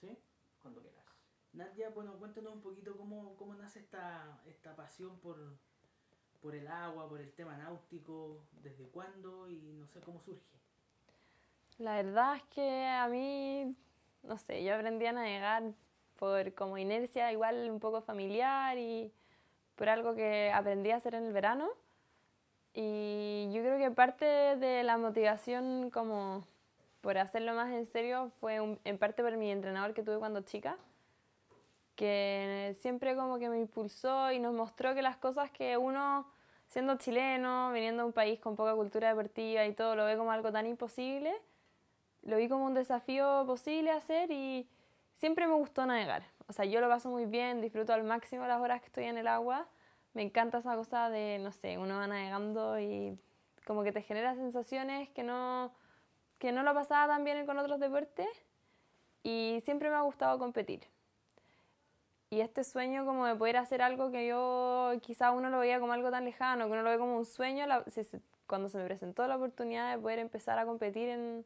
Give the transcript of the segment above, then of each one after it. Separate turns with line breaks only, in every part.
¿Sí? Cuando quieras. Nadia, bueno, cuéntanos un poquito cómo, nace esta, esta pasión por, por el agua, por el tema náutico, desde cuándo y no sé cómo surge.
La verdad es que a mí, no sé, yo aprendí a navegar por como inercia igual un poco familiar y por algo que aprendí a hacer en el verano. Y yo creo que parte de la motivación como por hacerlo más en serio fue en parte por mi entrenador que tuve cuando chica, que siempre como que me impulsó y nos mostró que las cosas que uno, siendo chileno, viniendo a un país con poca cultura deportiva y todo, lo ve como algo tan imposible, lo vi como un desafío posible hacer y siempre me gustó navegar. O sea, yo lo paso muy bien, disfruto al máximo las horas que estoy en el agua. Me encanta esa cosa de, no sé, uno va navegando y como que te genera sensaciones que no, que no lo pasaba tan bien con otros deportes y siempre me ha gustado competir. Y este sueño como de poder hacer algo que yo quizá uno lo veía como algo tan lejano, que uno lo ve como un sueño, cuando se me presentó la oportunidad de poder empezar a competir en,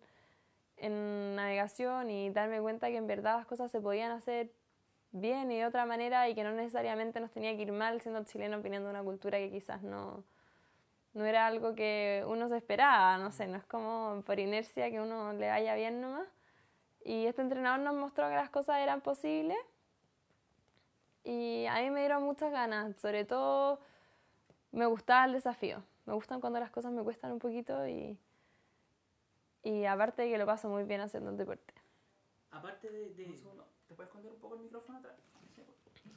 navegación y darme cuenta que en verdad las cosas se podían hacer bien y de otra manera y que no necesariamente nos tenía que ir mal siendo chileno viniendo una cultura que quizás no, no era algo que uno se esperaba, no sé, no es como por inercia que uno le vaya bien nomás. Y este entrenador nos mostró que las cosas eran posibles y a mí me dieron muchas ganas, sobre todo me gustaba el desafío, me gustan cuando las cosas me cuestan un poquito y, y aparte que lo paso muy bien haciendo el deporte.
Aparte de, ¿te puedes esconder un poco el micrófono
atrás?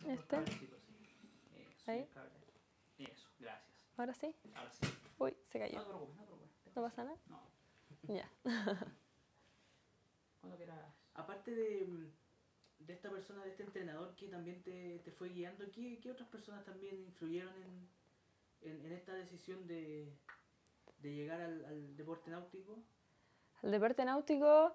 ¿Este? este. ¿Ahí? ¿Ahora sí? Uy, se cayó. No, no, no pasa nada? No. Ya.
Aparte mm, de, esta persona, de este entrenador que también te, fue guiando, ¿qué, ¿qué, otras personas también influyeron en, esta decisión de, llegar al, deporte náutico?
Al deporte náutico,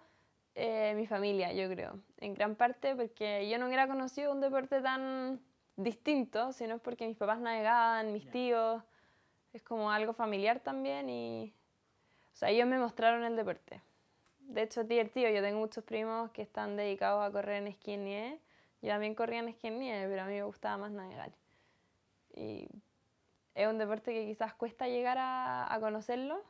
eh, mi familia, yo creo. En gran parte porque yo no hubiera conocido un deporte tan distinto, sino porque mis papás navegaban, mis tíos es como algo familiar también y, o sea, ellos me mostraron el deporte. De hecho, el tío yo tengo muchos primos que están dedicados a correr en esquí en nieve. Yo también corría en esquí en nieve, pero a mí me gustaba más navegar. Y es un deporte que quizás cuesta llegar a, conocerlo,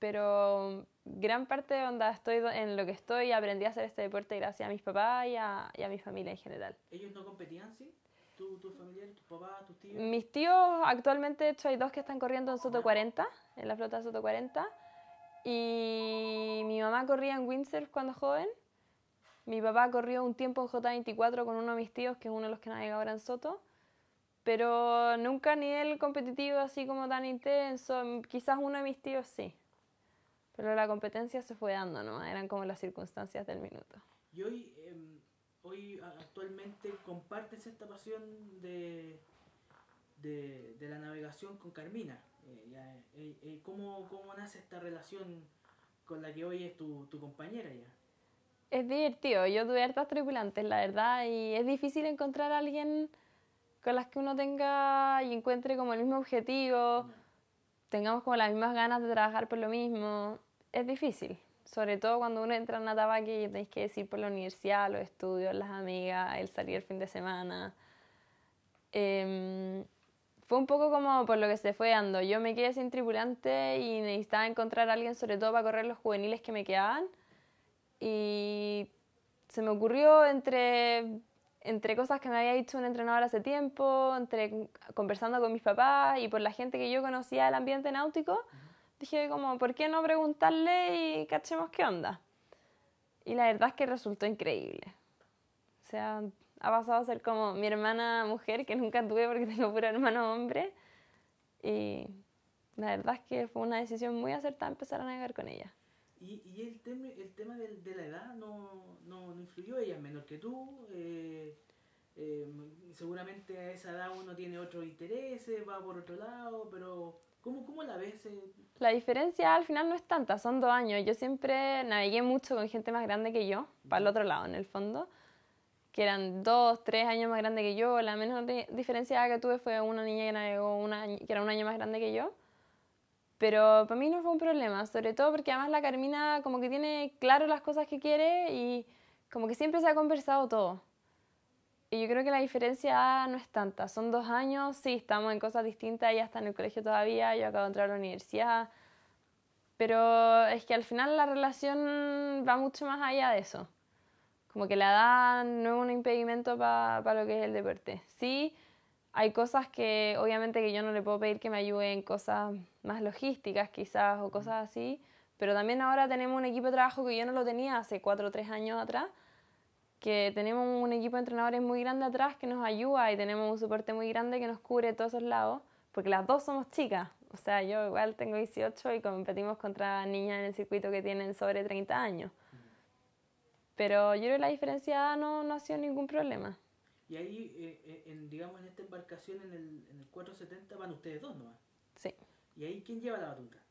pero gran parte de onda estoy en lo que estoy aprendí a hacer este deporte gracias a mis papás y a, y a mi familia en general.
¿Ellos no competían, sí? tu familia, tu papá, tus tíos? Mis
tíos, actualmente, de hecho, hay dos que están corriendo en Soto 40, en la flota Soto 40. Y mi mamá corría en windsurf cuando joven. Mi papá corrió un tiempo en J24 con uno de mis tíos, que es uno de los que navega ahora en Soto. Pero nunca a nivel competitivo así como tan intenso. Quizás uno de mis tíos sí. Pero la competencia se fue dando, ¿no? Eran como las circunstancias del minuto.
Y em, hoy actualmente compartes esta pasión de, de, la navegación con Carmina. Eh, eh, eh, ¿cómo, nace esta relación con la que hoy es tu, compañera ya?
Es divertido, yo tuve hartas tripulantes, la verdad, y es difícil encontrar a alguien con las que uno tenga y encuentre como el mismo objetivo, tengamos como las mismas ganas de trabajar por lo mismo, es difícil sobre todo cuando uno entra en la tenéis que decir por la universidad, los estudios, las amigas, el salir el fin de semana. Em, fue un poco como por lo que se fue dando. Yo me quedé sin tripulante y necesitaba encontrar a alguien, sobre todo para correr los juveniles que me quedaban. Y se me ocurrió entre, entre cosas que me había dicho un entrenador hace tiempo, entre conversando con mis papás y por la gente que yo conocía del ambiente náutico dije como, ¿por qué no preguntarle y cachemos qué onda? Y la verdad es que resultó increíble. O sea, ha pasado a ser como mi hermana mujer, que nunca tuve porque tengo puro hermano hombre. Y la verdad es que fue una decisión muy acertada empezar a navegar con ella.
¿Y, el, tema, de, la edad no, no, no, influyó? ¿Ella es menor que tú? Eh... Eh, seguramente a esa edad uno tiene otros intereses, va por otro lado, pero ¿cómo, cómo la ves? Eh?
La diferencia al final no es tanta, son dos años. Yo siempre navegué mucho con gente más grande que yo, para el otro lado en el fondo, que eran dos, tres años más grande que yo. La menos diferencia que tuve fue una niña que que era un año más grande que yo. Pero para mí no fue un problema, sobre todo porque además la Carmina como que tiene claro las cosas que quiere y como que siempre se ha conversado todo yo creo que la diferencia no es tanta. Son dos años, sí, estamos en cosas distintas, ella está en el colegio todavía, yo acabo de entrar a la universidad. Pero es que al final la relación va mucho más allá de eso. Como que la edad no es un impedimento para lo que es el deporte. Sí, hay cosas que obviamente que yo no le puedo pedir que me ayude en cosas más logísticas quizás o cosas así, pero también ahora tenemos un equipo de trabajo que yo no lo tenía hace cuatro o tres años atrás que tenemos un equipo de entrenadores muy grande atrás que nos ayuda y tenemos un soporte muy grande que nos cubre todos esos lados, porque las dos somos chicas. O sea, yo igual tengo 18 y competimos contra niñas en el circuito que tienen sobre 30 años. Pero yo creo que la diferencia no, ha sido ningún problema.
Y ahí, eh, eh, digamos, en esta embarcación, en el, en el 470, van ustedes dos nomás. Sí. ¿Y ahí quién lleva la batuta?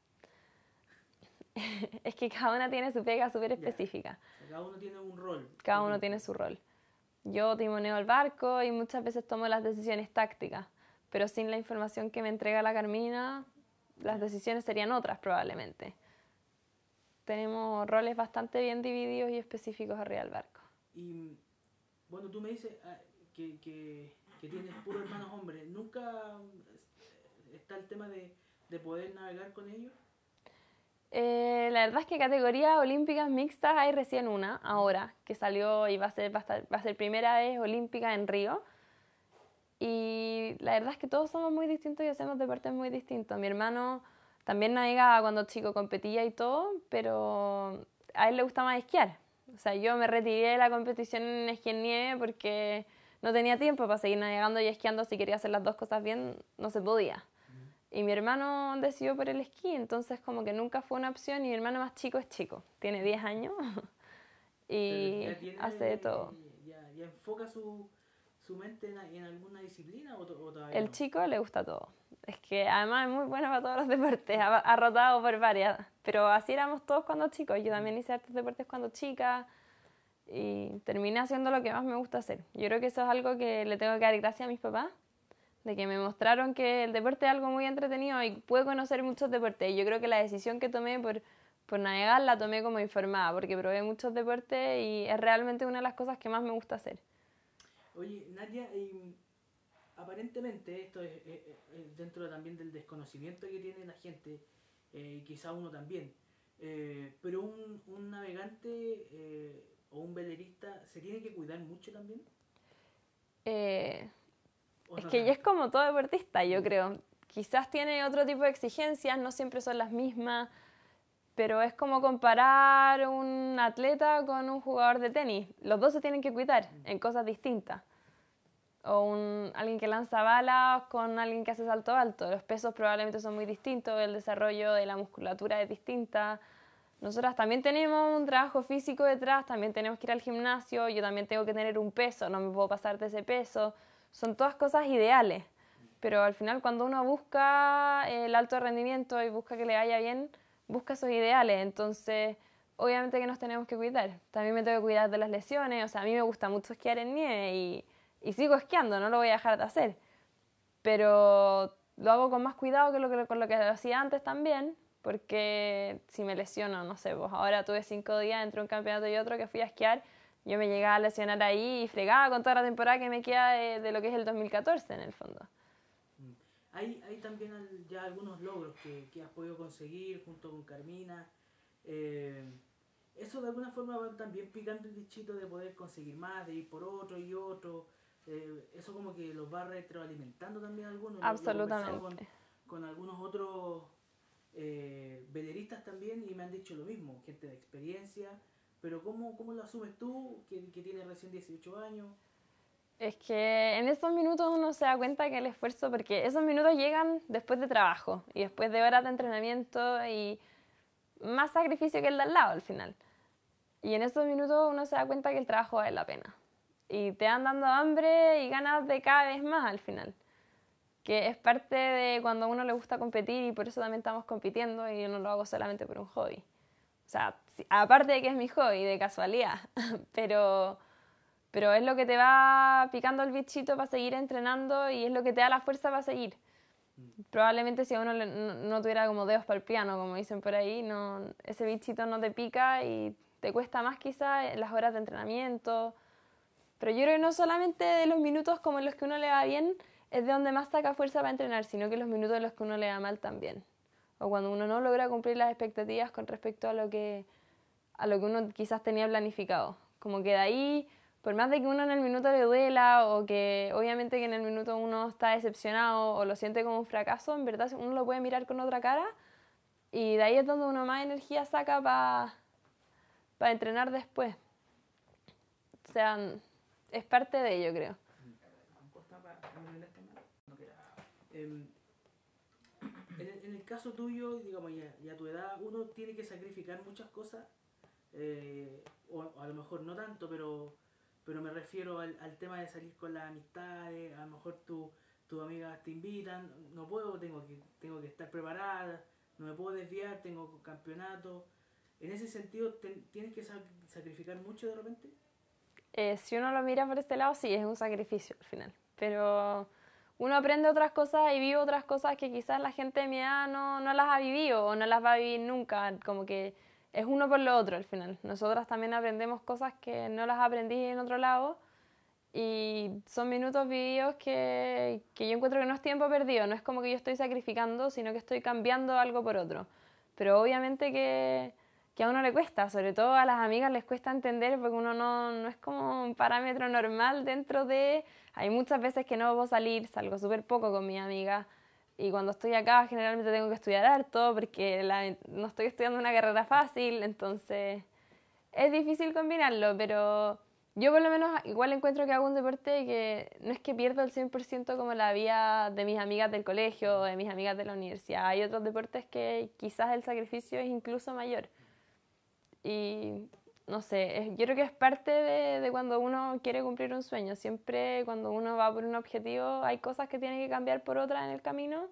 es que cada una tiene su pega súper específica.
cada uno tiene un rol.
Cada uno tiene su rol. Yo timoneo el barco y muchas veces tomo las decisiones tácticas, pero sin la información que me entrega la Carmina, las decisiones serían otras probablemente. Tenemos roles bastante bien divididos y específicos arriba del barco.
Y bueno, tú me dices ah, que, tienes puros hermanos hombres. ¿Nunca eh, está el tema de poder navegar con ellos?
Eh, la verdad es que categorías olímpicas mixtas hay recién una, ahora, que salió y va a ser, va a ser primera vez olímpica en Río. Y la verdad es que todos somos muy distintos y hacemos deportes muy distintos. Mi hermano también navegaba cuando chico, competía y todo, pero a él le gusta más esquiar. O sea, yo me retiré de la competición en esquí en nieve porque no tenía tiempo para seguir navegando y esquiando. Si quería hacer las dos cosas bien, no se podía. Y mi hermano decidió por el esquí, entonces como que nunca fue una opción y mi hermano más chico es chico, tiene 10 años y hace de todo.
¿Y enfoca su, mente en, alguna disciplina o, El chico
le gusta todo. Es que además es muy bueno para todos los deportes, ha, rotado por varias, pero así éramos todos cuando chicos. Yo también hice otros deportes cuando chica y terminé haciendo lo que más me gusta hacer. Yo creo que eso es algo que le tengo que dar gracias a mis papás de que me mostraron que el deporte es algo muy entretenido y puedo conocer muchos deportes. Y yo creo que la decisión que tomé por, por navegar la tomé como informada, porque probé muchos deportes y es realmente una de las cosas que más me gusta hacer.
Oye, Nadia, em, aparentemente esto es, dentro también del desconocimiento que tiene la gente, eh, quizá uno también, eh, pero un, un navegante eh, o un velerista se tiene que cuidar mucho también.
Eh, es que ella es como todo deportista, yo mm. creo. Quizás tiene otro tipo de exigencias, no siempre son las mismas, pero es como comparar un atleta con un jugador de tenis. Los dos se tienen que cuidar mm. en cosas distintas. O alguien que lanza balas con alguien que hace salto alto. Los pesos probablemente son muy distintos, el desarrollo de la musculatura es distinta. Nosotras también tenemos un trabajo físico detrás, también tenemos que ir al gimnasio, yo también tengo que tener un peso, no me puedo pasar de ese peso son todas cosas ideales, pero al final cuando uno busca eh, el alto rendimiento y busca que le vaya bien, busca esos ideales, entonces obviamente que nos tenemos que cuidar. También me tengo que cuidar de las lesiones, o sea, a mí me gusta mucho esquiar en nieve y, sigo esquiando, no lo voy a dejar de hacer, pero lo hago con más cuidado que, lo que con lo que hacía antes también, porque si me lesiono, no sé, pues ahora tuve cinco días entre un campeonato y otro que fui a esquiar yo me llegaba a lesionar ahí y fregaba con toda la temporada que me queda de, lo que es el 2014 en el fondo.
Mm. Hay, también ya algunos logros que, que, has podido conseguir junto con Carmina. Eh, eso de alguna forma va también picando el bichito de poder conseguir más, de ir por otro y otro. Eh, eso como que los va retroalimentando también algunos. Absolutamente. Con, algunos otros eh, veleristas también y me han dicho lo mismo, gente de experiencia pero ¿cómo, cómo lo asumes tú, que, que tienes recién 18 años?
Es que en esos minutos uno se da cuenta que el esfuerzo, porque esos minutos llegan después de trabajo y después de horas de entrenamiento y más sacrificio que el de al lado al final. Y en esos minutos uno se da cuenta que el trabajo vale la pena. Y te van dando hambre y ganas de cada vez más al final. Que es parte de cuando a uno le gusta competir y por eso también estamos compitiendo y yo no lo hago solamente por un hobby. O sea, aparte de que es mi hobby, de casualidad, pero, pero es lo que te va picando el bichito para seguir entrenando y es lo que te da la fuerza para seguir. Mm. Probablemente si uno no tuviera como dedos para el piano, como dicen por ahí, no, ese bichito no te pica y te cuesta más quizá eh, las horas de entrenamiento. Pero yo creo que no solamente de los minutos como en los que uno le va bien es de donde más saca fuerza para entrenar, sino que los minutos en los que uno le va mal también. O cuando uno no logra cumplir las expectativas con respecto a lo que a lo que uno quizás tenía planificado. Como que de ahí, por más de que uno en el minuto le duela o que obviamente que en el minuto uno está decepcionado o lo siente como un fracaso, en verdad uno lo puede mirar con otra cara y de ahí es donde uno más energía saca para para entrenar después. O sea, es parte de ello, creo.
En, el caso tuyo, digamos, ya a tu edad, uno tiene que sacrificar muchas cosas eh, o a lo mejor no tanto, pero, pero me refiero al, tema de salir con las amistades, a lo mejor tus tu amigas te invitan, no puedo, tengo que, tengo que estar preparada, no me puedo desviar, tengo campeonato. ¿En ese sentido tienes que sacrificar mucho de repente?
Eh, si uno lo mira por este lado, sí, es un sacrificio al final. Pero uno aprende otras cosas y vive otras cosas que quizás la gente de mi edad no, no las ha vivido o no las va a vivir nunca. Como que es uno por lo otro al final. Nosotras también aprendemos cosas que no las aprendí en otro lado y son minutos vividos que, que, yo encuentro que no es tiempo perdido, no es como que yo estoy sacrificando, sino que estoy cambiando algo por otro. Pero obviamente que, que a uno le cuesta, sobre todo a las amigas les cuesta entender porque uno no, no es como un parámetro normal dentro de... Hay muchas veces que no voy a salir, salgo súper poco con mi amiga. Y cuando estoy acá generalmente tengo que estudiar harto porque no estoy estudiando una carrera fácil, entonces es difícil combinarlo, pero yo por lo menos igual encuentro que hago un deporte que no es que pierdo el 100% como la vida de mis amigas del colegio, de mis amigas de la universidad. Hay otros deportes que quizás el sacrificio es incluso mayor. Y no sé, yo creo que es parte de, cuando uno quiere cumplir un sueño. Siempre cuando uno va por un objetivo hay cosas que tiene que cambiar por otra en el camino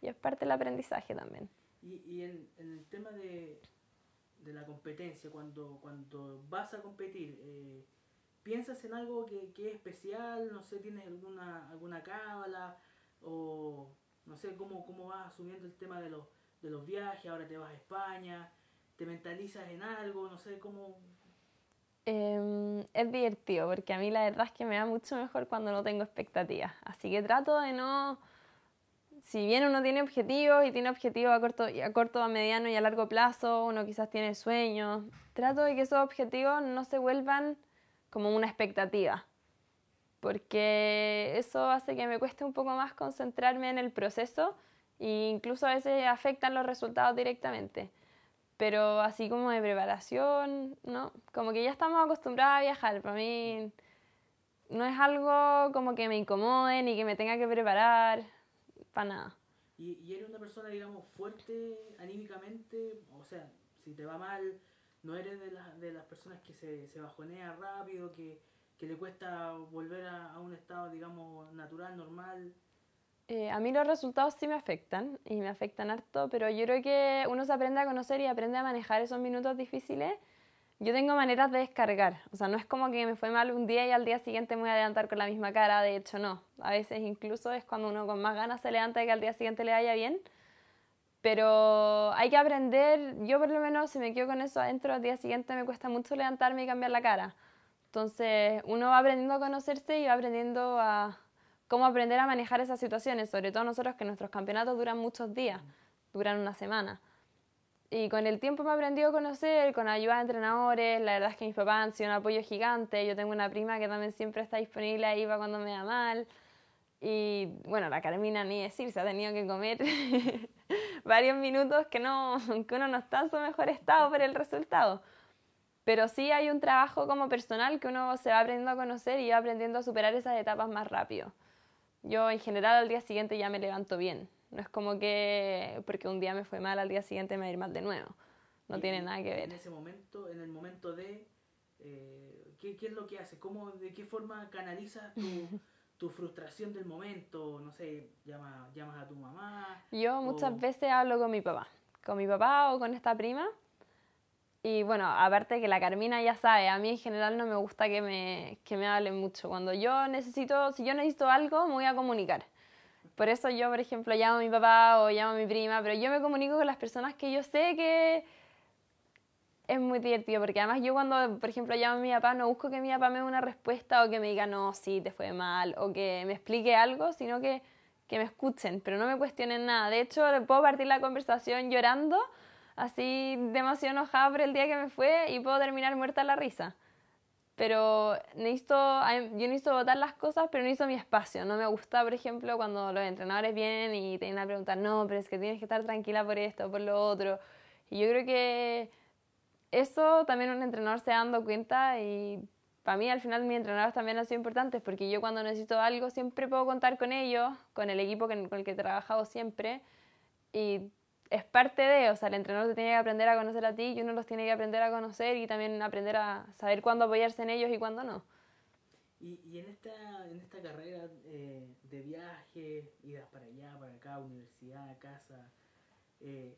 y es parte del aprendizaje también.
Y, y en, el tema de, la competencia, cuando, vas a competir, eh, ¿piensas en algo que, que, es especial? No sé, ¿tienes alguna, alguna cábala? O no sé, ¿cómo, cómo vas asumiendo el tema de los, de los viajes? Ahora te vas a España te mentalizas en algo, no sé cómo...
Em, es divertido porque a mí la verdad es que me va mucho mejor cuando no tengo expectativas. Así que trato de no... Si bien uno tiene objetivos y tiene objetivos a corto, a corto, a mediano y a largo plazo, uno quizás tiene sueños, trato de que esos objetivos no se vuelvan como una expectativa, porque eso hace que me cueste un poco más concentrarme en el proceso e incluso a veces afectan los resultados directamente. Pero así como de preparación, ¿no? Como que ya estamos acostumbrados a viajar. Para mí no es algo como que me incomode ni que me tenga que preparar para nada.
¿Y, eres una persona, digamos, fuerte anímicamente? O sea, si te va mal, ¿no eres de, de las personas que se, se bajonea rápido, que, que, le cuesta volver a un estado, digamos, natural, normal?
Eh, a mí los resultados sí me afectan y me afectan harto, pero yo creo que uno se aprende a conocer y aprende a manejar esos minutos difíciles. Yo tengo maneras de descargar, o sea, no es como que me fue mal un día y al día siguiente me voy a levantar con la misma cara, de hecho no, a veces incluso es cuando uno con más ganas se levanta y que al día siguiente le vaya bien, pero hay que aprender, yo por lo menos si me quedo con eso adentro, al día siguiente me cuesta mucho levantarme y cambiar la cara, entonces uno va aprendiendo a conocerse y va aprendiendo a, cómo aprender a manejar esas situaciones, sobre todo nosotros que nuestros campeonatos duran muchos días, duran una semana. Y con el tiempo me he aprendido a conocer, con ayuda de entrenadores, la verdad es que mis papás han sido un apoyo gigante, yo tengo una prima que también siempre está disponible ahí para cuando me da mal. Y bueno, la Carmina ni decir, se ha tenido que comer varios minutos que, no, que uno no está en su mejor estado por el resultado. Pero sí hay un trabajo como personal que uno se va aprendiendo a conocer y va aprendiendo a superar esas etapas más rápido. Yo en general al día siguiente ya me levanto bien. No es como que porque un día me fue mal, al día siguiente me va a ir mal de nuevo. No tiene nada que ver. En ese
momento, en el momento de... Eh, ¿qué, es lo que hace ¿Cómo, ¿De qué forma canalizas tu, frustración del momento? No sé, llamas a tu mamá.
Yo muchas veces hablo con mi papá. Con mi papá o con esta prima. Y bueno, aparte que la Carmina ya sabe, a mí en general no me gusta que me, que me hablen mucho. Cuando yo necesito, si yo necesito algo, me voy a comunicar. Por eso yo, por ejemplo, llamo a mi papá o llamo a mi prima, pero yo me comunico con las personas que yo sé que es muy divertido, porque además yo cuando, por ejemplo, llamo a mi papá, no busco que mi papá me dé una respuesta o que me diga, no, sí, te fue mal, o que me explique algo, sino que, que me escuchen, pero no me cuestionen nada. De hecho, puedo partir la conversación llorando así demasiado enojada por el día que me fue y puedo terminar muerta la risa. Pero necesito, yo necesito votar las cosas, pero necesito mi espacio. No me gusta, por ejemplo, cuando los entrenadores vienen y te vienen a preguntar, no, pero es que tienes que estar tranquila por esto, por lo otro. Y yo creo que eso también un entrenador se dando cuenta y para mí al final mis entrenadores también han sido importantes porque yo cuando necesito algo siempre puedo contar con ellos, con el equipo con el que he trabajado siempre y es parte de, o sea, el entrenador te tiene que aprender a conocer a ti y uno los tiene que aprender a conocer y también aprender a saber cuándo apoyarse en ellos y cuándo no.
Y, en, esta, carrera eh, de viaje, idas para allá, para acá, universidad, casa, eh,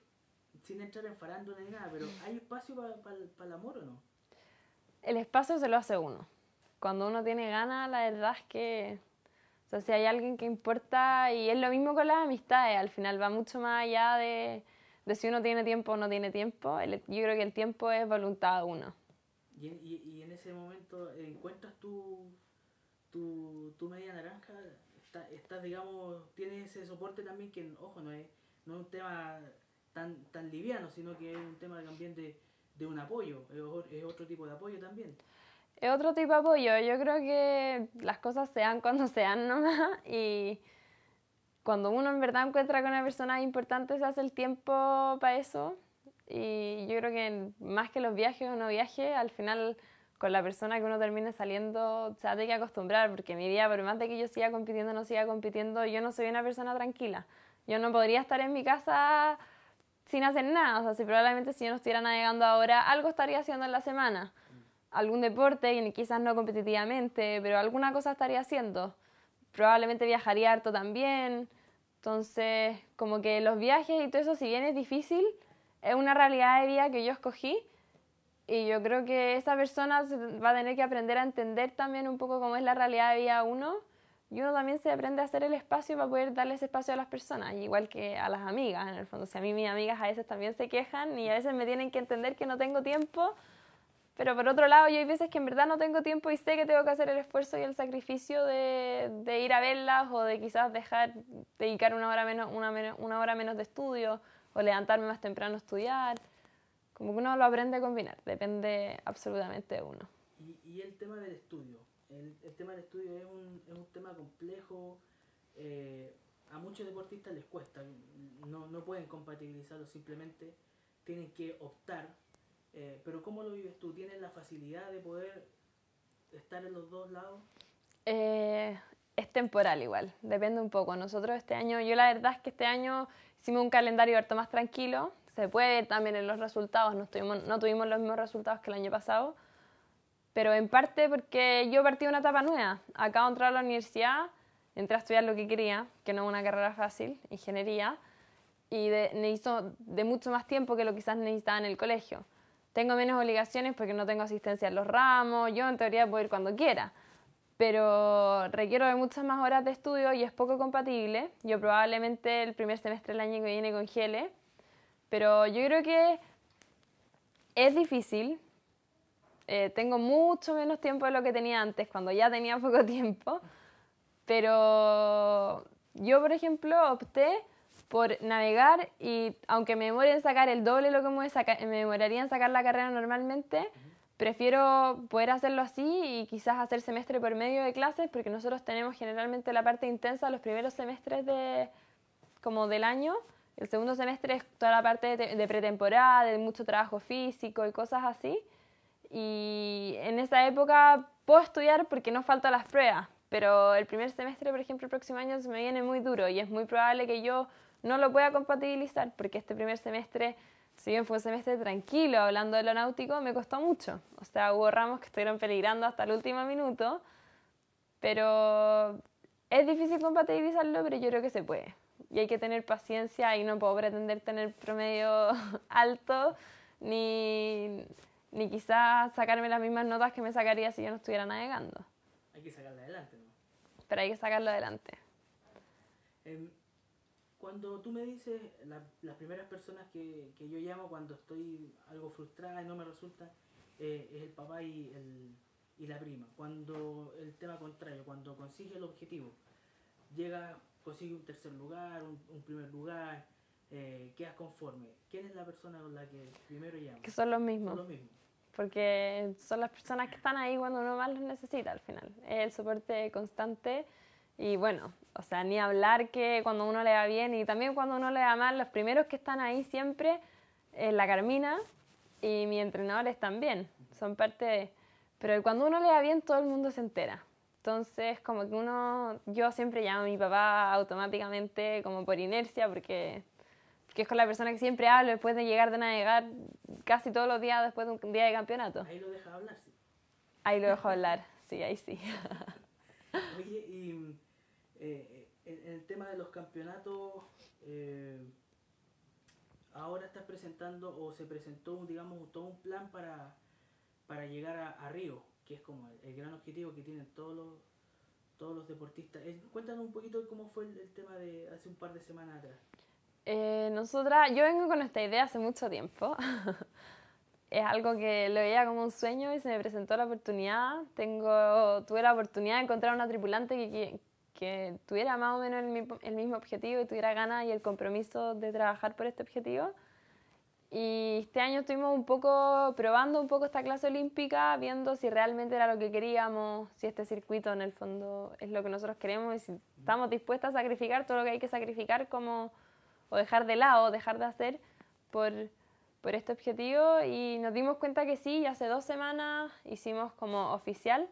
sin entrar en farándula ni nada, pero ¿hay espacio para el amor o no?
El espacio se lo hace uno. Cuando uno tiene ganas, la verdad es que sea, hay alguien que importa, y es lo mismo con las amistades, al final va mucho más allá de, si uno tiene tiempo o no tiene tiempo. yo creo que el tiempo es voluntad de uno.
Y, y, en ese momento, ¿encuentras tu, tu, media naranja? ¿Estás, digamos, tienes ese soporte también que, ojo, no es, no un tema tan, tan liviano, sino que es un tema también de, de un apoyo, es otro tipo de apoyo también.
Es otro tipo de apoyo. Yo creo que las cosas sean cuando sean nomás y cuando uno en verdad encuentra con una persona importante se hace el tiempo para eso y yo creo que más que los viajes o no viajes, al final con la persona que uno termine saliendo se hace que acostumbrar porque mi vida, por más de que yo siga compitiendo no siga compitiendo, yo no soy una persona tranquila. Yo no podría estar en mi casa sin hacer nada. O sea, si probablemente si yo no estuviera navegando ahora, algo estaría haciendo en la semana algún deporte, y quizás no competitivamente, pero alguna cosa estaría haciendo. Probablemente viajaría harto también. Entonces, como que los viajes y todo eso, si bien es difícil, es una realidad de vida que yo escogí y yo creo que esa persona va a tener que aprender a entender también un poco cómo es la realidad de vida uno y uno también se aprende a hacer el espacio para poder darle ese espacio a las personas, igual que a las amigas en el fondo. si a mí mis amigas a veces también se quejan y a veces me tienen que entender que no tengo tiempo pero por otro lado, yo hay veces que en verdad no tengo tiempo y sé que tengo que hacer el esfuerzo y el sacrificio de, ir a verlas o de quizás dejar, dedicar una hora menos, una, una hora menos de estudio o levantarme más temprano a estudiar. Como que uno lo aprende a combinar, depende absolutamente de uno.
Y, el tema del estudio. El, tema del estudio es un, es un tema complejo. Eh, a muchos deportistas les cuesta, no, no pueden compatibilizarlo, simplemente tienen que optar eh, pero ¿cómo lo vives tú? ¿Tienes la facilidad de poder estar en los dos lados?
Eh, es temporal igual, depende un poco. Nosotros este año, yo la verdad es que este año hicimos un calendario harto más tranquilo. Se puede ver también en los resultados, no tuvimos, los mismos resultados que el año pasado, pero en parte porque yo partí una etapa nueva. Acabo de entrar a la universidad, entré a estudiar lo que quería, que no es una carrera fácil, ingeniería, y de, necesito de mucho más tiempo que lo quizás necesitaba en el colegio tengo menos obligaciones porque no tengo asistencia en los ramos, yo en teoría puedo ir cuando quiera, pero requiero de muchas más horas de estudio y es poco compatible. Yo probablemente el primer semestre del año que viene congele, pero yo creo que es difícil. Eh, tengo mucho menos tiempo de lo que tenía antes, cuando ya tenía poco tiempo, pero yo, por ejemplo, opté por navegar y aunque me demore en sacar el doble lo que me, me demoraría en sacar la carrera normalmente, prefiero poder hacerlo así y quizás hacer semestre por medio de clases porque nosotros tenemos generalmente la parte intensa los primeros semestres de, como del año. El segundo semestre es toda la parte de, pretemporada, de mucho trabajo físico y cosas así. Y en esa época puedo estudiar porque no falta las pruebas, pero el primer semestre, por ejemplo, el próximo año se me viene muy duro y es muy probable que yo no lo pueda compatibilizar, porque este primer semestre, si bien fue un semestre tranquilo hablando de lo náutico, me costó mucho. O sea, hubo ramos que estuvieron peligrando hasta el último minuto, pero es difícil compatibilizarlo, pero yo creo que se puede. Y hay que tener paciencia y no puedo pretender tener promedio alto, ni, ni quizás sacarme las mismas notas que me sacaría si yo no estuviera navegando.
Hay que sacarlo adelante, ¿no?
Pero hay que sacarlo adelante.
Em, cuando tú me dices, las primeras personas que, que, yo llamo cuando estoy algo frustrada y no me resulta, eh, es el papá y, el, y la prima. Cuando el tema contrario, cuando consigue el objetivo, llega, consigue un tercer lugar, un, primer lugar, eh, quedas conforme. ¿Quién es la persona con la que primero llamo? Que son los mismos. Son los mismos.
Porque son las personas que están ahí cuando uno más los necesita al final. Es el soporte constante y bueno, o sea, ni hablar que cuando uno le va bien y también cuando uno le va mal, los primeros que están ahí siempre es la Carmina y mi entrenadores también. Son parte de... Pero cuando uno le va bien, todo el mundo se entera. Entonces, como que uno, yo siempre llamo a mi papá automáticamente, como por inercia, porque, es con la persona que siempre hablo después de llegar de navegar casi todos los días después de un día de campeonato. Ahí lo deja hablar, sí. Ahí lo dejo hablar, sí, ahí sí.
Oye, y eh, eh, en, el tema de los campeonatos, eh, ahora estás presentando o se presentó, digamos, todo un plan para, para llegar a, Río, que es como el, gran objetivo que tienen todos los, todos los deportistas. cuéntanos un poquito cómo fue el, tema de hace un par de semanas atrás.
nosotras, yo vengo con esta idea hace mucho tiempo. es algo que lo veía como un sueño y se me presentó la oportunidad. Tengo, tuve la oportunidad de encontrar una tripulante que, que tuviera más o menos el, mismo objetivo y tuviera ganas y el compromiso de trabajar por este objetivo. Y este año estuvimos un poco probando un poco esta clase olímpica, viendo si realmente era lo que queríamos, si este circuito en el fondo es lo que nosotros queremos y si estamos dispuestas a sacrificar todo lo que hay que sacrificar como, o dejar de lado, dejar de hacer por, por este objetivo. Y nos dimos cuenta que sí, y hace dos semanas hicimos como oficial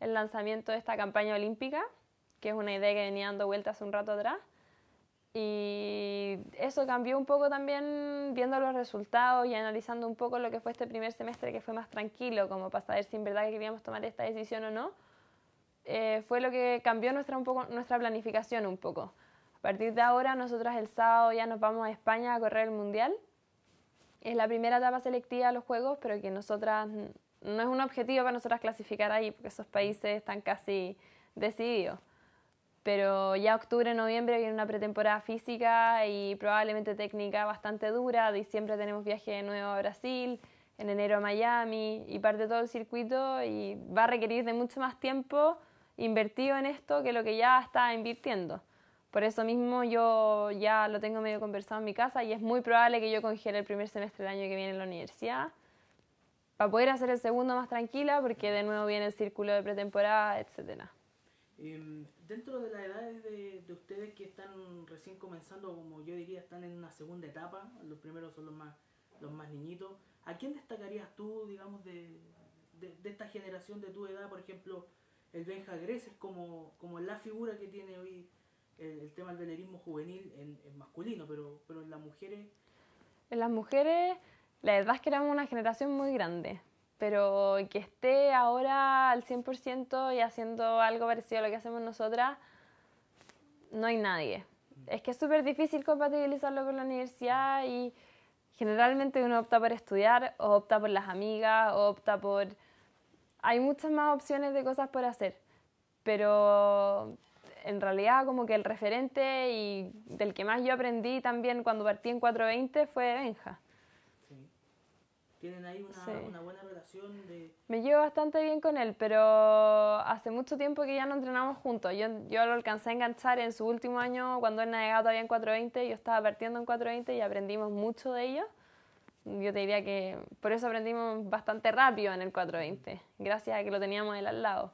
el lanzamiento de esta campaña olímpica que es una idea que venía dando vueltas un rato atrás. Y eso cambió un poco también viendo los resultados y analizando un poco lo que fue este primer semestre que fue más tranquilo, como para saber si en verdad queríamos tomar esta decisión o no. Eh, fue lo que cambió nuestra, un poco, nuestra planificación un poco. A partir de ahora, nosotras el sábado ya nos vamos a España a correr el Mundial. Es la primera etapa selectiva de los Juegos, pero que nosotras mm, no es un objetivo para nosotras clasificar ahí, porque esos países están casi decididos pero ya octubre, noviembre viene una pretemporada física y probablemente técnica bastante dura. Diciembre tenemos viaje de nuevo a Brasil, en enero a Miami y parte todo el circuito y va a requerir de mucho más tiempo invertido en esto que lo que ya está invirtiendo. Por eso mismo yo ya lo tengo medio conversado en mi casa y es muy probable que yo congele el primer semestre del año que viene en la universidad para poder hacer el segundo más tranquila porque de nuevo viene el círculo de pretemporada, etcétera.
Em, dentro de las edades de, ustedes que están recién comenzando, como yo diría, están en una segunda etapa, los primeros son los más, los más niñitos, ¿a quién destacarías tú, digamos, de, esta generación de tu edad? Por ejemplo, el Benja Greces como, como la figura que tiene hoy el, tema del velerismo juvenil en, masculino, pero, pero en las mujeres...
En las mujeres, la verdad es que éramos una generación muy grande pero que esté ahora al 100% y haciendo algo parecido a lo que hacemos nosotras, no hay nadie. Es que es súper difícil compatibilizarlo con la universidad y generalmente uno opta por estudiar o opta por las amigas o opta por... Hay muchas más opciones de cosas por hacer, pero en realidad como que el referente y del que más yo aprendí también cuando partí en 420 fue Benja
tienen ahí una, buena relación de...
Me llevo bastante bien con él, pero hace mucho tiempo que ya no entrenamos juntos. Yo, yo lo alcancé a enganchar en su último año cuando él navegaba todavía en 420, yo estaba partiendo en 420 y aprendimos mucho de ellos. Yo te diría que por eso aprendimos bastante rápido en el 420, gracias a que lo teníamos él al lado.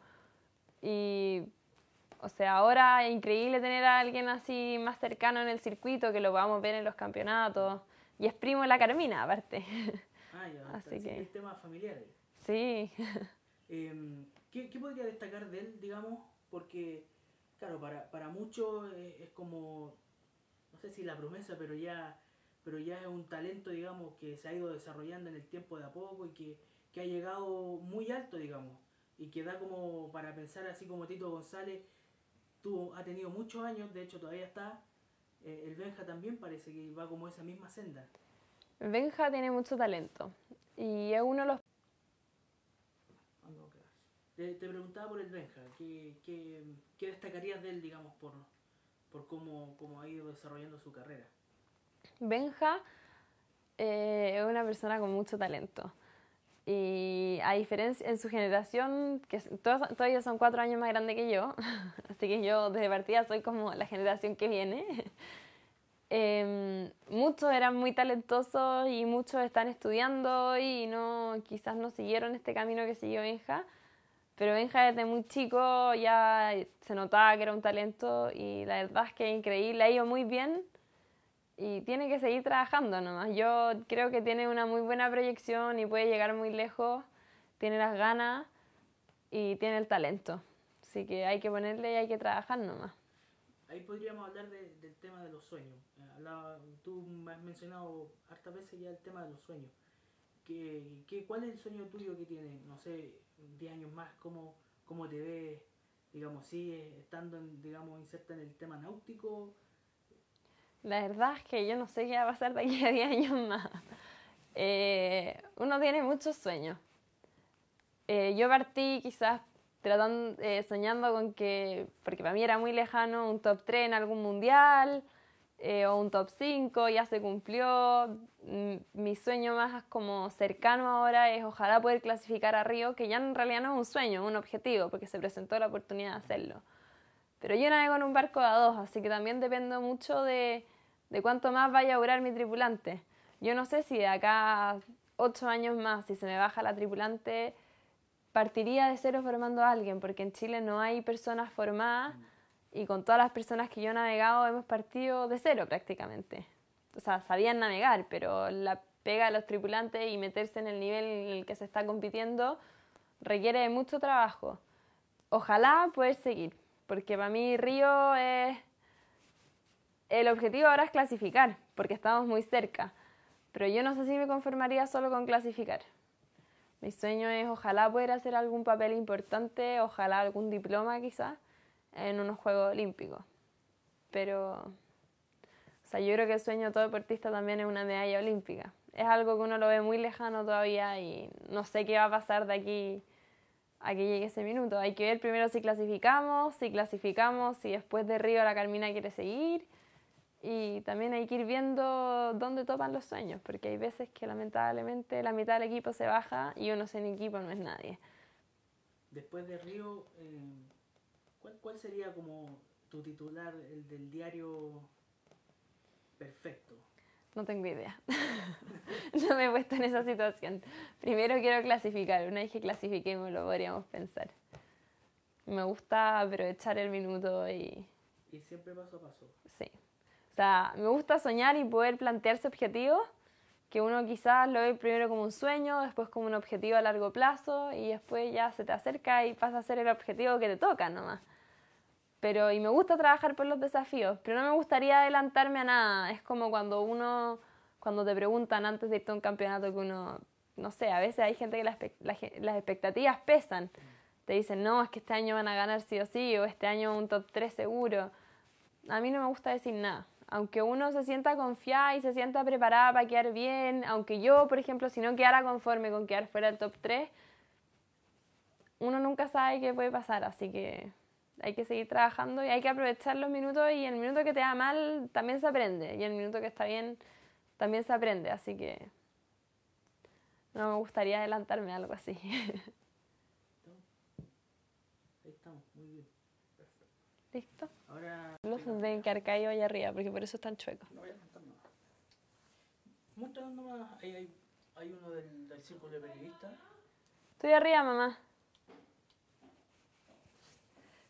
Y, o sea, ahora es increíble tener a alguien así más cercano en el circuito, que lo podamos ver en los campeonatos. Y es primo de la Carmina, aparte. Así que... el
tema familiar
Sí.
Em, ¿qué, podría destacar de él, digamos? Porque, claro, para, para muchos eh, es, como, no sé si la promesa, pero ya, pero ya es un talento, digamos, que se ha ido desarrollando en el tiempo de a poco y que, que ha llegado muy alto, digamos. Y que da como para pensar, así como Tito González tú ha tenido muchos años, de hecho todavía está. Eh, el Benja también parece que va como esa misma senda.
Benja tiene mucho talento y es uno de los...
Te, preguntaba por el Benja, ¿qué, qué, destacarías de él, digamos, por, por cómo, cómo, ha ido desarrollando su carrera?
Benja eh, es una persona con mucho talento. Y a diferencia, en su generación, que todos, ellos son cuatro años más grande que yo, así que yo desde partida soy como la generación que viene. Em, muchos eran muy talentosos y muchos están estudiando y no, quizás no siguieron este camino que siguió Benja, pero Benja desde muy chico ya se notaba que era un talento y la verdad es que increíble, ha ido muy bien y tiene que seguir trabajando nomás. Yo creo que tiene una muy buena proyección y puede llegar muy lejos, tiene las ganas y tiene el talento, así que hay que ponerle y hay que trabajar nomás
ahí podríamos hablar del tema de los sueños. Eh, tú me has mencionado hartas veces ya el tema de los sueños. qué, cuál es el sueño tuyo que tienes? No sé, 10 años más, ¿cómo, cómo te ves? Digamos, ¿sigues estando, digamos, inserta en el tema náutico?
La verdad es que yo no sé qué va a pasar de aquí a 10 años más. Eh, uno tiene muchos sueños. Eh, yo partí quizás eh, soñando con que, porque para mí era muy lejano, un top 3 en algún mundial eh, o un top 5, ya se cumplió. Mm, mi sueño más como cercano ahora es ojalá poder clasificar a Río, que ya en realidad no es un sueño, es un objetivo, porque se presentó la oportunidad de hacerlo. Pero yo navego en un barco a dos, así que también dependo mucho de, de cuánto más vaya a durar mi tripulante. Yo no sé si de acá ocho años más, si se me baja la tripulante, partiría de cero formando a alguien, porque en Chile no hay personas formadas y con todas las personas que yo he navegado hemos partido de cero prácticamente. O sea, sabían navegar, pero la pega de los tripulantes y meterse en el nivel en el que se está compitiendo requiere mucho trabajo. Ojalá poder seguir, porque para mí Río es... El objetivo ahora es clasificar, porque estamos muy cerca, pero yo no sé si me conformaría solo con clasificar. Mi sueño es ojalá poder hacer algún papel importante, ojalá algún diploma quizás, en unos Juegos Olímpicos. Pero, o sea, yo creo que el sueño de todo deportista también es una medalla olímpica. Es algo que uno lo ve muy lejano todavía y no sé qué va a pasar de aquí a que llegue ese minuto. Hay que ver primero si clasificamos, si clasificamos, si después de Río la Carmina quiere seguir y también hay que ir viendo dónde topan los sueños, porque hay veces que lamentablemente la mitad del equipo se baja y uno sin equipo no es nadie.
Después de Río, eh, ¿cuál, sería como tu titular, el del diario perfecto?
No tengo idea. no me he puesto en esa situación. Primero quiero clasificar. Una vez que clasifiquemos lo podríamos pensar. Me gusta aprovechar el minuto y...
Y siempre paso a paso.
Sí. O sea, me gusta soñar y poder plantearse objetivos que uno quizás lo ve primero como un sueño, después como un objetivo a largo plazo y después ya se te acerca y pasa a ser el objetivo que te toca nomás. Pero, y me gusta trabajar por los desafíos, pero no me gustaría adelantarme a nada. Es como cuando uno, cuando te preguntan antes de irte a un campeonato que uno, no sé, a veces hay gente que las, las expectativas pesan. Te dicen, no, es que este año van a ganar sí o sí, o este año un top 3 seguro. A mí no me gusta decir nada aunque uno se sienta confiada y se sienta preparada para quedar bien, aunque yo, por ejemplo, si no quedara conforme con quedar fuera del top 3, uno nunca sabe qué puede pasar, así que hay que seguir trabajando y hay que aprovechar los minutos y el minuto que te da mal también se aprende y el minuto que está bien también se aprende, así que no me gustaría adelantarme a algo así. ¿Listo?
Ahora, Los
de carcayo allá arriba, porque por eso están chuecos.
No voy a nada. Ahí hay, uno del, círculo de periodistas.
Estoy arriba, mamá.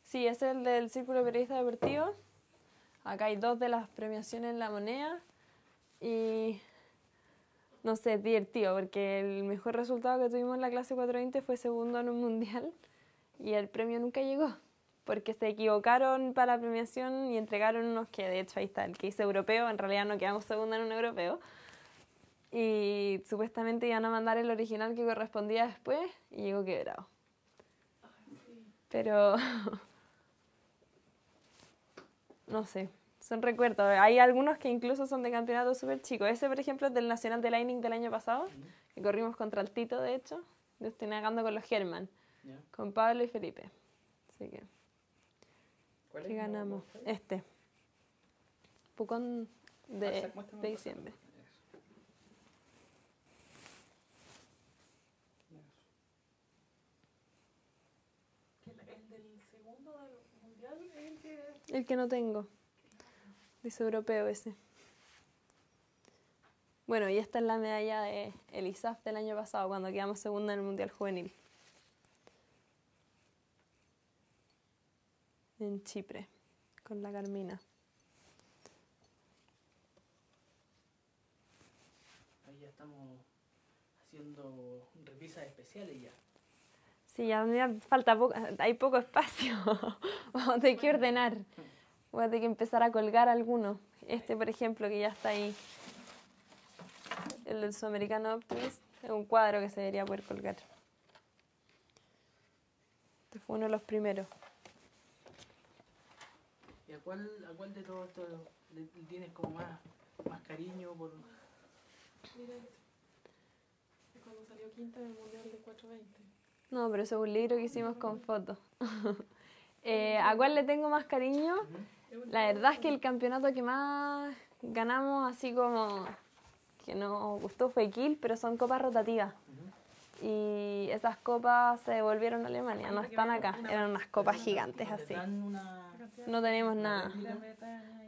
Sí, este es el del Círculo de periodistas deportivos. Acá hay dos de las premiaciones en la moneda. Y no sé, es divertido, porque el mejor resultado que tuvimos en la clase 420 fue segundo en un mundial y el premio nunca llegó porque se equivocaron para la premiación y entregaron unos que, de hecho, ahí está, el que hice europeo, en realidad no quedamos segunda en un europeo. Y supuestamente iban a mandar el original que correspondía después y llegó quebrado. Pero... no sé, son recuerdos. Hay algunos que incluso son de campeonato súper chico. Ese, por ejemplo, es del Nacional de Lightning del año pasado, que corrimos contra el Tito, de hecho. Yo estoy negando con los German, con Pablo y Felipe. Así que... ¿Cuál ganamos. Este. Pucón de, ah, diciembre. El que no tengo. Dice europeo ese. Bueno, y esta es la medalla de Elisaf del año pasado, cuando quedamos segunda en el Mundial Juvenil. en Chipre con la Carmina.
Ahí ya estamos haciendo revisas especiales ya.
Sí, ya falta poco, hay poco espacio. De que ordenar. Voy a que empezar a colgar alguno. Este, por ejemplo, que ya está ahí. El del sudamericano Optimist es un cuadro que se debería poder colgar. Este fue uno de los primeros.
¿Y a cuál, de todos estos le, tienes como más, más cariño?
Por... Mira, este, cuando salió quinta en el Mundial de 420. No, pero eso es un libro que hicimos con fotos. Eh, ¿A cuál le tengo más cariño? La verdad es que el campeonato que más ganamos, así como que nos gustó, fue Kiel, pero son copas rotativas y esas copas se devolvieron a Alemania, no están acá, eran unas copas gigantes así. No tenemos nada.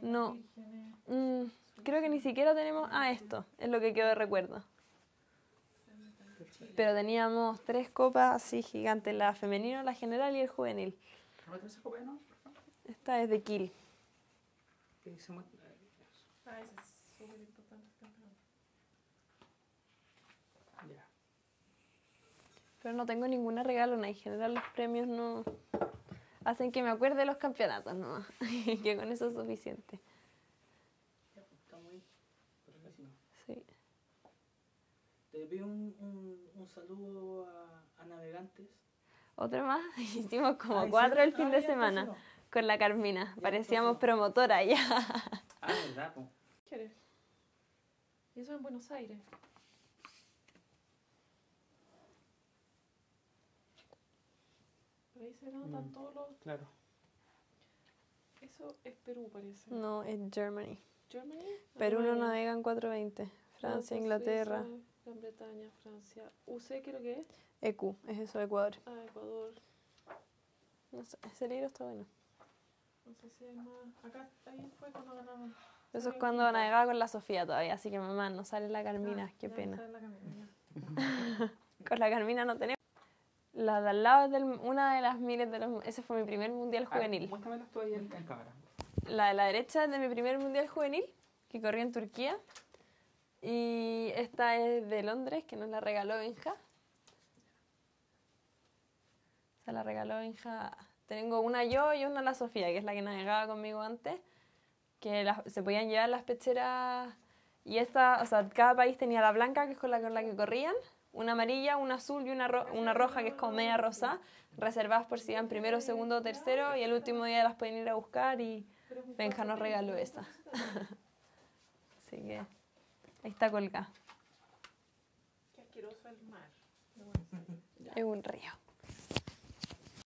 No. Mm, creo que ni siquiera tenemos. Ah, esto es lo que quedó de recuerdo. Pero teníamos tres copas así gigantes: la femenina, la general y el juvenil. Esta es de Kill. Ah, Pero no tengo ninguna regalo, en general los premios no hacen que me acuerde de los campeonatos nomás, que con eso es suficiente. Pues, sí.
Te pido un, saludo a, Navegantes.
Otro más, hicimos como ah, cuatro el fin ah, de semana con la Carmina, parecíamos promotora ya. Ah, verdad. ¿Quieres? Y eso en Buenos Aires. ahí se notan mm, todos los. Claro. Eso es Perú, parece. No, es Germany. Germany. Perú no navega en 420. Francia, pues Inglaterra. Gran Bretaña, Francia. UC, creo que es. EQ, es eso, Ecuador. Ah, Ecuador. No sé, ese libro está bueno.
No sé si hay más. Acá ahí fue cuando ganamos. Eso es cuando
navegaba con la Sofía todavía, así que mamá, no sale la Carmina, ah, qué pena. No sale la Carmina, con la Carmina no tenemos. La de al lado una de las miles de los... Ese fue mi primer mundial juvenil. La de la derecha es de mi primer mundial juvenil, que corrí en Turquía. Y esta es de Londres, que nos la regaló Benja. Se la regaló Benja. Tengo una yo y una la Sofía, que es la que navegaba conmigo antes. Que se podían llevar las pecheras. Y esta, o sea, cada país tenía la blanca, que es con la que corrían una amarilla, una azul y una, roja que es como media rosa, reservadas por si van primero, segundo, tercero y el último día las pueden ir a buscar y Benja nos regaló esa. Así que ahí está colgada.
Qué asqueroso el mar.
Es un río.